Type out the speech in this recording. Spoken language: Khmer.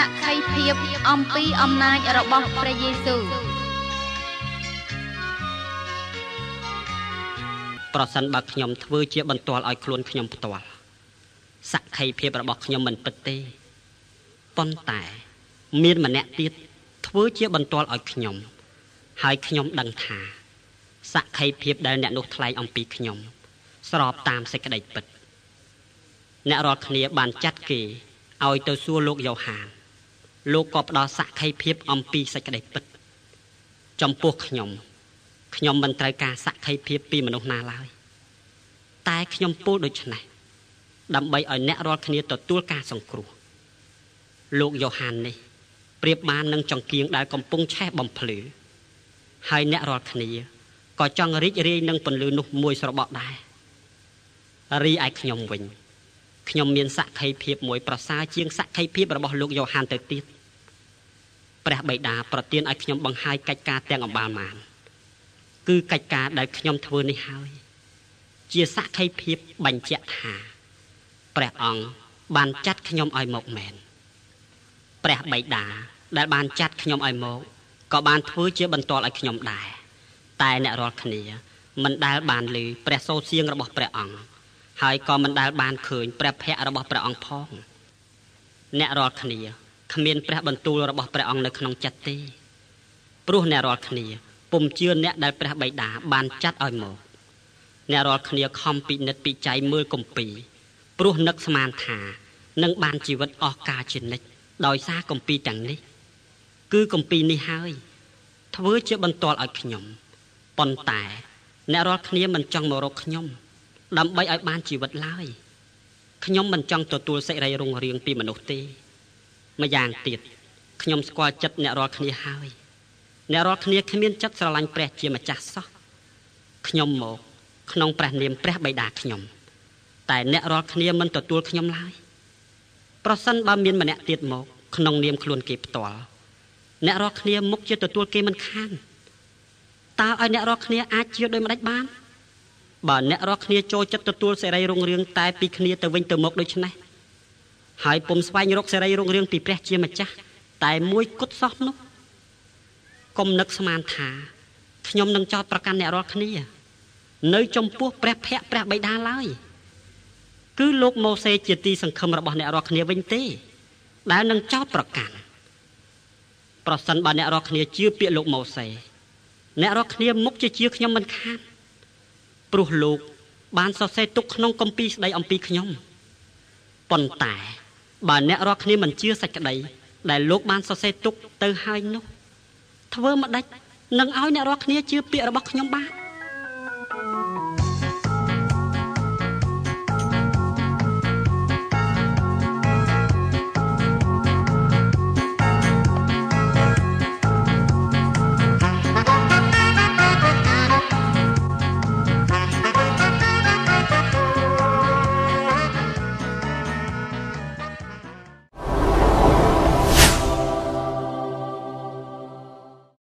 សក្ខីភាពអំពីអំណាចរបស់ព្រះយេស៊ូវប្រសិនបើខ្ញុំធ្វើជាបន្ទាល់ឲ្យខ្លួនខ្ញុំផ្ទាល់សក្ខីភាពរបស់ខ្ញុំមិនពិតទេប៉ុន្តែ មានម្នាក់ទៀតធ្វើជាបន្ទាល់ឲ្យខ្ញុំ ហើយខ្ញុំដឹងថាសក្ខីភាពដែលអ្នកនោះថ្លែងអំពីខ្ញុំ ស្របតាមសេចក្តីពិត អ្នករាល់គ្នាបានចាត់គេឲ្យទៅសួរលោកយ៉ូហានលោកក៏ផ្ដល់សក្ខីភាពអំពីសេចក្តីពិតចំពោះខ្ញុំខ្ញុំមិនត្រូវការសក្ខីភាពពីមនុស្សណាឡើយតែខ្ញុំពោលដូច្នេះដើម្បីឲ្យអ្នករាល់គ្នាទទួលការសង្គ្រោះលោកយ៉ូហាននេះប្រៀបបាននឹងចង្គៀងដែលកំពុងឆេះបំភ្លឺហើយអ្នករាល់គ្នាក៏ចង់រីករាយនឹងពន្លឺនោះមួយស្របក់ដែររីឯខ្ញុំវិញខ្ញុំមានសក្ខីភាពមួយប្រសើរជាងសក្ខីភាពរបស់លោកយ៉ូហានទៅទៀតព្រះបិតាប្រទានឲ្យខ្ញុំ បង្ហាយកិច្ចការទាំងអម្បាលបានគឺកិច្ចការដែលខ្ញុំធ្វើនេះហើយជាសក្ខីភាពបញ្ជាក់ថាព្រះអង្គបានចាត់ខ្ញុំឲ្យមកមែនព្រះបិតាដែល បានចាត់ខ្ញុំឲ្យមកក៏បានធ្វើជាបន្ទាល់ឲ្យខ្ញុំដែរតែអ្នករាល់គ្នាមិនដែលបានលឺព្រះសូរសៀងរបស់ព្រះអង្គហើយក៏មិនដែលបានឃើញព្រះភ័ក្ររបស់ព្រះអង្គផង អ្នករាល់គ្នា គ្មានព្រះបន្ទូលរបស់ព្រះអង្គនៅក្នុងចិត្តទេ ព្រោះអ្នករាល់គ្នា ពុំជឿអ្នកដែលព្រះបិតាបានចាត់ឲ្យមកអ្នករាល់គ្នាខំពិនិត្យពិច័យមើលគម្ពីរព្រោះនឹកស្មានថានឹងបានជីវិតអស់ការជានិច្ចដោយសារគម្ពីរទាំងនេះ គឺគម្ពីរនេះហើយធ្វើជាបន្ទាល់ឲ្យខ្ញុំប៉ុន្តែអ្នករាល់គ្នាមិនចង់មករកខ្ញុំដើម្បីឲ្យបានជីវិតឡើយខ្ញុំមិនចង់ទទួលសេចក្តីរុងរឿងពីមនុស្សទេម្យ៉ាងទៀតខ្ញុំស្គាល់ចិត្តអ្នករាល់គ្នាហើយអ្នករាល់គ្នាគ្មានចិត្តស្រឡាញ់ព្រះជាម្ចាស់សោះខ្ញុំមក ក្នុងព្រះនាមព្រះបិតាខ្ញុំ តែអ្នករាល់គ្នាមិន ទទួលខ្ញុំឡើយប្រសិនបើមានម្នាក់ទៀតមក ក្នុង នាមខ្លួនគេផ្ទាល់អ្នករាល់គ្នាមុខជាទទួលគេមិនខាន តើឲ្យអ្នករាល់គ្នាអាចជឿដោយម្ដេចបានបើអ្នករស់គ្នាចូលចិត្តទទួលសេរីរុងរឿងតែ ពីគ្នាទៅវិញទៅមកដូចនេះហើយពុំស្វែងរកសេរីរុងរឿងពីព្រះជាម្ចាស់តែមួយគត់សោះនោះកុំនឹកស្មានថាខ្ញុំនឹងចោតប្រកាន់អ្នករាល់គ្នា នៅ ចំពោះ ព្រះភ័ក្រព្រះបិតាឡើយគឺលោកម៉ូសេជាទីសង្ឃឹមរបស់អ្នករាល់គ្នាវិញទេដែលនឹងចោតប្រកាន់ប្រសិនបើអ្នករាល់គ្នាជឿពាក្យលោកម៉ូសេអ្នករាល់គ្នាមុខជាជឿខ្ញុំមិនខានព្រោះលោក បានសរសេរទុកក្នុងគម្ពីរស្ដីអំពីខ្ញុំប៉ុន្តែបើអ្នករាល់គ្នាមិនជឿសេចក្តីដែលលោកបានសរសេរទុកទៅហើយនោះធ្វើម្ដេចនឹងឲ្យអ្នករាល់គ្នាជឿពាក្យរបស់ខ្ញុំបាទ